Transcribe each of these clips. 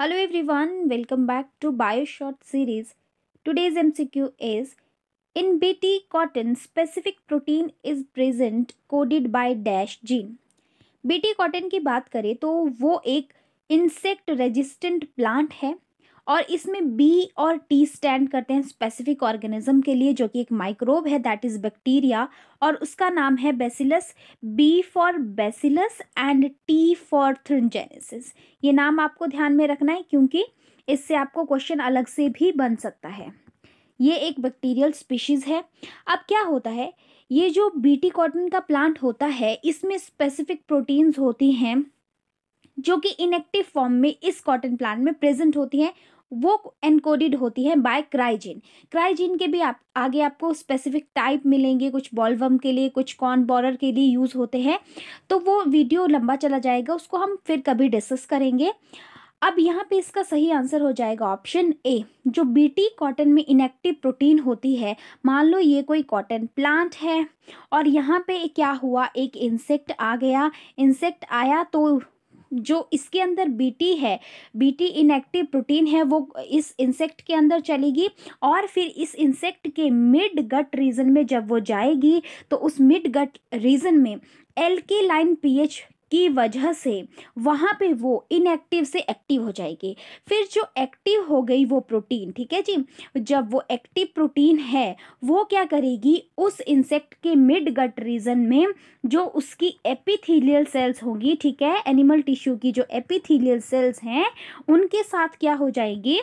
hello everyone welcome back to bio short series today's MCQ is in BT cotton specific protein is present coded by dash gene BT cotton की बात करें तो वो एक insect resistant plant है और इसमें बी और टी स्टैंड करते हैं स्पेसिफिक ऑर्गेनिज्म के लिए जो कि एक माइक्रोब है दैट इज़ बैक्टीरिया और उसका नाम है bacillus B for bacillus and T for thuringiensis ये नाम आपको ध्यान में रखना है क्योंकि इससे आपको क्वेश्चन अलग से भी बन सकता है ये एक बैक्टीरियल स्पीशीज़ है अब क्या होता है ये जो बीटी कॉटन का प्लांट होता है इसमें स्पेसिफिक प्रोटीन्स होती हैं जो कि इनएक्टिव फॉर्म में इस कॉटन प्लांट में प्रेजेंट होती हैं वो एनकोडेड होती है बाय क्राइजिन क्राइजिन के भी आप आगे आपको स्पेसिफिक टाइप मिलेंगे कुछ बॉलवम के लिए कुछ कॉर्न बॉर्डर के लिए यूज़ होते हैं तो वो वीडियो लंबा चला जाएगा उसको हम फिर कभी डिस्कस करेंगे अब यहाँ पे इसका सही आंसर हो जाएगा ऑप्शन ए जो बीटी कॉटन में इनेक्टिव प्रोटीन होती है मान लो ये कोई कॉटन प्लांट है और यहाँ पे क्या हुआ एक इंसेक्ट आ गया इंसेक्ट आया तो जो इसके अंदर बीटी है बीटी इनएक्टिव प्रोटीन है वो इस इंसेक्ट के अंदर चलेगी और फिर इस इंसेक्ट के मिड गट रीजन में जब वो जाएगी तो उस मिड गट रीजन में लाइन पीएच की वजह से वहाँ पे वो इनएक्टिव से एक्टिव हो जाएगी फिर जो एक्टिव हो गई वो प्रोटीन ठीक है जी जब वो एक्टिव प्रोटीन है वो क्या करेगी उस इंसेक्ट के मिड गट रीजन में जो उसकी एपिथीलियल सेल्स होंगी ठीक है एनिमल टिश्यू की जो एपिथीलियल सेल्स हैं उनके साथ क्या हो जाएगी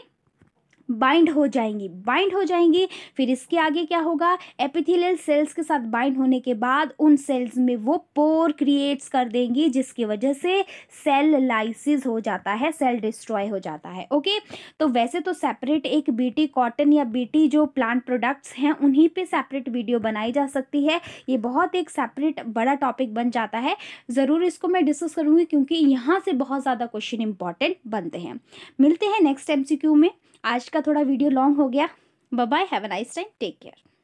बाइंड हो जाएंगी बाइंड हो जाएंगी फिर इसके आगे क्या होगा एपिथेलियल सेल्स के साथ बाइंड होने के बाद उन सेल्स में वो पोर क्रिएट्स कर देंगी जिसकी वजह से सेल लाइसिस हो जाता है सेल डिस्ट्रॉय हो जाता है ओके तो वैसे तो सेपरेट एक बीटी कॉटन या बीटी जो प्लांट प्रोडक्ट्स हैं उन्हीं पे सेपरेट वीडियो बनाई जा सकती है ये बहुत एक सेपरेट बड़ा टॉपिक बन जाता है ज़रूर इसको मैं डिस्कस करूँगी क्योंकि यहाँ से बहुत ज़्यादा क्वेश्चन इंपॉर्टेंट बनते हैं मिलते हैं नेक्स्ट एम में आज का थोड़ा वीडियो लॉन्ग हो गया bye have a nice time take care